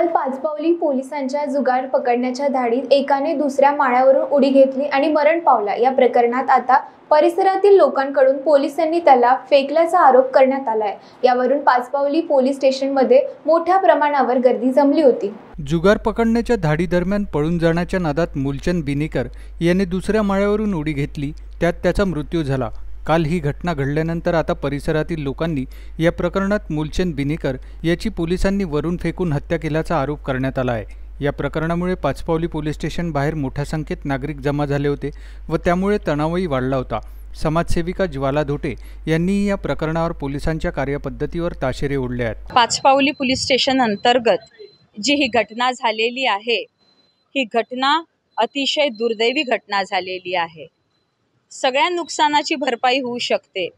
काल पाचपावली पोलिसांच्या जुगाड पकडण्याच्या धाडीत एकाने दुसऱ्या माळ्यावरून उडी घेतली आणि मरण पावला या प्रकरणात आता परिसरातील लोकांकडून पोलिसांनी त्याला फेकल्याचा आरोप करण्यात आलाय यावरून पाचपावली पोलीस स्टेशनमध्ये मोठ्या प्रमाणावर गर्दी जमली होती जुगार पकडण्याच्या धाडी दरम्यान पळून जाण्याच्या नादात मुलचंद बिनेकर याने दुसऱ्या माळ्यावरून उडी घेतली त्यात त्याचा मृत्यू झाला काल ही घटना घडल्यानंतर आता परिसरातील लोकांनी या प्रकरणात मूलचंद बिनेकर याची पोलिसांनी वरून फेकून हत्या केल्याचा आरोप करण्यात आला आहे या प्रकरणामुळे पाचपावली पोलीस स्टेशन बाहेर मोठ्या संख्येत नागरिक जमा झाले होते व त्यामुळे तणावही वाढला होता समाजसेविका ज्वाला धोटे यांनी या प्रकरणावर पोलिसांच्या कार्यपद्धतीवर ताशेरे ओढले आहेत पाचपावली पोलीस स्टेशन अंतर्गत जी ही घटना झालेली आहे ही घटना अतिशय दुर्दैवी घटना झालेली आहे सगळ्या नुकसानाची भरपाई होऊ शकते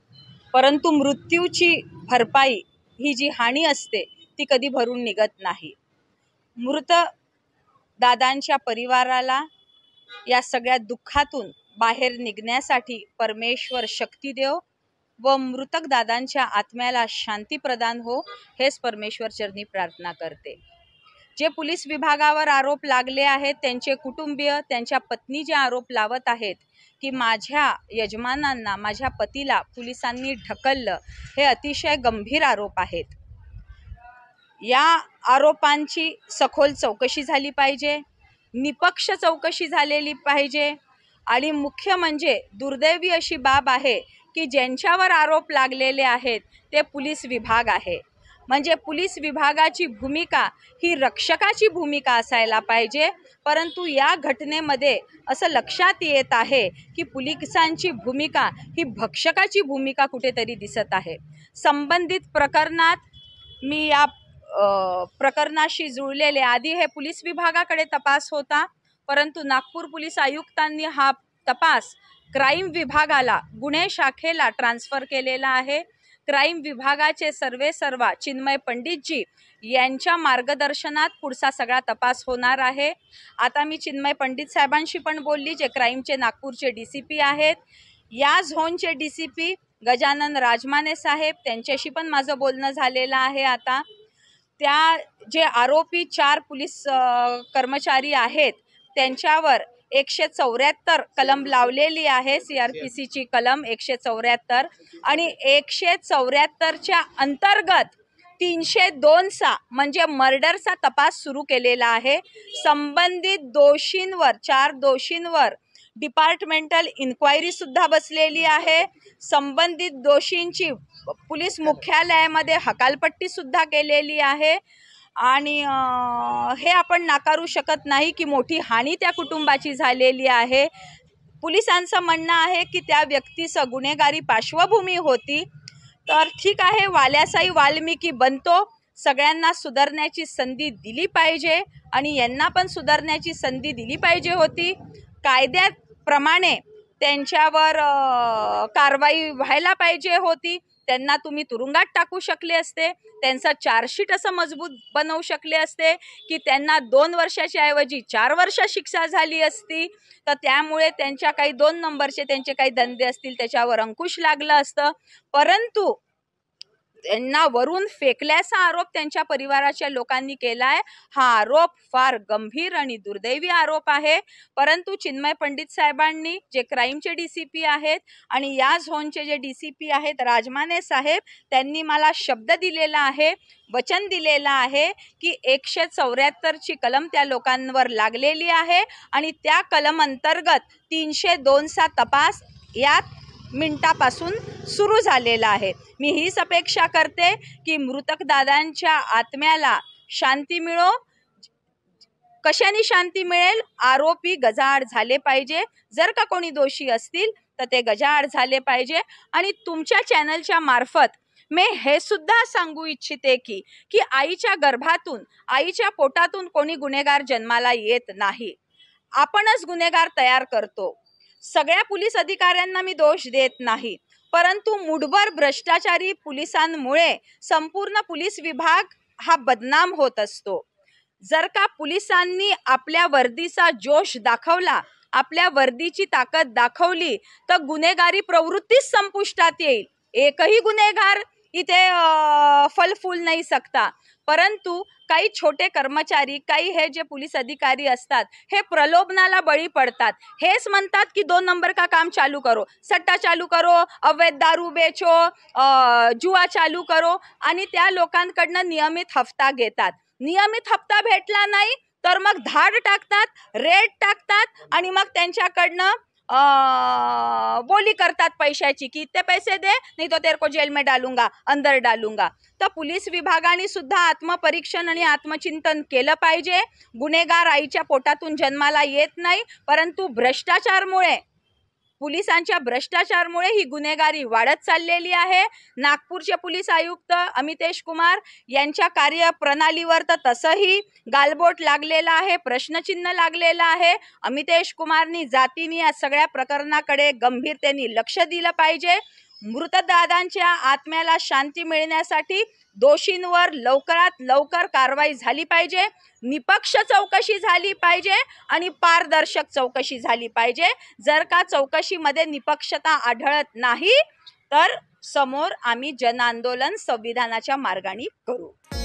परंतु मृत्यूची भरपाई ही जी हानी असते ती कधी भरून निघत नाही मृत दादांच्या परिवाराला या सगळ्या दुःखातून बाहेर निघण्यासाठी परमेश्वर शक्ती देव व मृतक दादांच्या आत्म्याला शांती प्रदान हो हेच परमेश्वर चरणी प्रार्थना करते जे पोलीस विभागावर आरोप लागले आहेत त्यांचे कुटुंबीय त्यांच्या पत्नी जे आरोप लावत आहेत की माझ्या यजमानांना माझ्या पतीला पोलिसांनी ढकललं हे अतिशय गंभीर आरोप आहेत या आरोपांची सखोल चौकशी झाली पाहिजे निपक्ष चौकशी झालेली पाहिजे आणि मुख्य म्हणजे दुर्दैवी अशी बाब आहे की ज्यांच्यावर आरोप लागलेले आहेत ते पोलीस विभाग आहे म्हणजे पोलीस विभागाची भूमिका ही रक्षकाची भूमिका असायला पाहिजे परंतु या घटनेमध्ये असं लक्षात येत आहे की पोलिसांची भूमिका ही भक्षकाची भूमिका कुठेतरी दिसत आहे संबंधित प्रकरणात मी या प्रकरणाशी जुळलेले आधी हे पोलीस विभागाकडे तपास होता परंतु नागपूर पोलीस आयुक्तांनी हा तपास क्राईम विभागाला गुन्हे शाखेला ट्रान्सफर केलेला आहे क्राईम विभागाचे सर्वे सर्वा चिन्मय पंडितजी यांच्या मार्गदर्शनात पुढचा सगळा तपास होणार आहे आता मी चिन्मय पंडित साहेबांशी पण बोलली जे क्राईमचे नागपूरचे डी सी पी आहेत या झोनचे D C P Gajanan Rajmane साहेब त्यांच्याशी पण माझं बोलणं झालेलं आहे आता त्या जे आरोपी चार पोलीस कर्मचारी आहेत त्यांच्यावर एकशे चौऱ्याहत्तर कलम लावलेली आहे सी आर पी सीची कलम एकशे चौऱ्याहत्तर आणि एकशे चौऱ्याहत्तरच्या अंतर्गत तीनशे दोनचा म्हणजे मर्डरचा तपास सुरू केलेला आहे संबंधित दोषींवर चार दोषींवर डिपार्टमेंटल इन्क्वायरीसुद्धा बसलेली आहे संबंधित दोषींची पोलीस मुख्यालयामध्ये हकालपट्टीसुद्धा केलेली आहे आणि हे आपण नाकारू शकत नाही की मोठी हानी त्या कुटुंबाची झालेली आहे पोलिसांचं म्हणणं आहे की त्या व्यक्तीचं गुन्हेगारी पार्श्वभूमी होती तर ठीक आहे वाल्यासाई वाल्मिकी बनतो सगळ्यांना सुधारण्याची संधी दिली पाहिजे आणि यांना पण सुधारण्याची संधी दिली पाहिजे होती कायद्याप्रमाणे त्यांच्यावर कारवाई व्हायला पाहिजे होती त्यांना तुम्ही तुरुंगात टाकू शकले असते त्यांचं चार्जशीट असं मजबूत बनवू शकले असते की त्यांना दोन वर्षाच्या ऐवजी चार वर्ष शिक्षा झाली असती तर त्यामुळे त्यांच्या काही दोन नंबरचे त्यांचे काही धंदे असतील त्याच्यावर अंकुश लागलं असतं परंतु त्यांना वरून फेकल्याचा आरोप त्यांच्या परिवाराच्या लोकांनी केला आहे हा आरोप फार गंभीर आणि दुर्दैवी आरोप आहे परंतु चिन्मय पंडित साहेबांनी जे क्राईमचे डी सी पी आहेत आणि या झोनचे जे डी सी पी आहेत राजमाने साहेब त्यांनी मला शब्द दिलेला आहे वचन दिलेलं आहे की एकशे चौऱ्याहत्तरची कलम त्या लोकांवर लागलेली आहे आणि त्या कलम अंतर्गत तीनशे दोनचा तपास यात मिनटापासून सुरू झालेला आहे मी हीच अपेक्षा करते की मृतकदादांच्या आत्म्याला शांती मिळो कशाने शांती मिळेल आरोपी गजाआड झाले पाहिजे जर का कोणी दोषी असतील तर ते गजाआड झाले पाहिजे आणि तुमच्या चॅनलच्या मार्फत मी हे सुद्धा सांगू इच्छिते की की आईच्या गर्भातून आईच्या पोटातून कोणी गुन्हेगार जन्माला येत नाही आपणच गुन्हेगार तयार करतो सगळ्या पोलीस अधिकाऱ्यांना मी दोष देत नाही परंतु मुठभर भ्रष्टाचारी पोलिसांमुळे संपूर्ण पोलीस विभाग हा बदनाम होत असतो जर का पोलिसांनी आपल्या वर्दीचा जोश दाखवला आपल्या वर्दीची ताकद दाखवली तर गुन्हेगारी प्रवृत्तीच संपुष्टात येईल एकही गुन्हेगार इथे फल फूल नाही सकता परंतु काही छोटे कर्मचारी काही हे जे पोलीस अधिकारी असतात हे प्रलोभनाला बळी पडतात हेच म्हणतात की दोन नंबर का काम चालू करो सट्टा चालू करो अवैध दारू बेचो जुवा चालू करो आणि त्या लोकांकडनं नियमित हप्ता घेतात नियमित हप्ता भेटला नाही तर मग धाड टाकतात रेट टाकतात आणि मग त्यांच्याकडनं बोली करतात पैशाची की इतके पैसे दे नाही तो तेरे को जेल में डालूंगा अंदर डालूंगा तर पोलीस विभागाने सुद्धा आत्मपरीक्षण आणि आत्मचिंतन केलं पाहिजे गुन्हेगार आईच्या पोटातून जन्माला येत नाही परंतु भ्रष्टाचारमुळे पोलिसांच्या भ्रष्टाचारमुळे ही गुन्हेगारी वाढत चाललेली आहे नागपूरचे पोलीस आयुक्त अमितेश कुमार यांच्या कार्यप्रणालीवर तर तसंही गालबोट लागलेलं आहे प्रश्नचिन्ह लागलेलं आहे अमितेश कुमारनी जातीने या सगळ्या प्रकरणाकडे गंभीरतेने लक्ष दिलं पाहिजे मृतदादांच्या आत्म्याला शांती मिळण्यासाठी दोषींवर लवकरात लवकर कारवाई झाली पाहिजे निपक्ष चौकशी झाली पाहिजे आणि पारदर्शक चौकशी झाली पाहिजे जर का चौकशीमध्ये निपक्षता आढळत नाही तर समोर आम्ही जनआंदोलन संविधानाच्या मार्गाने करू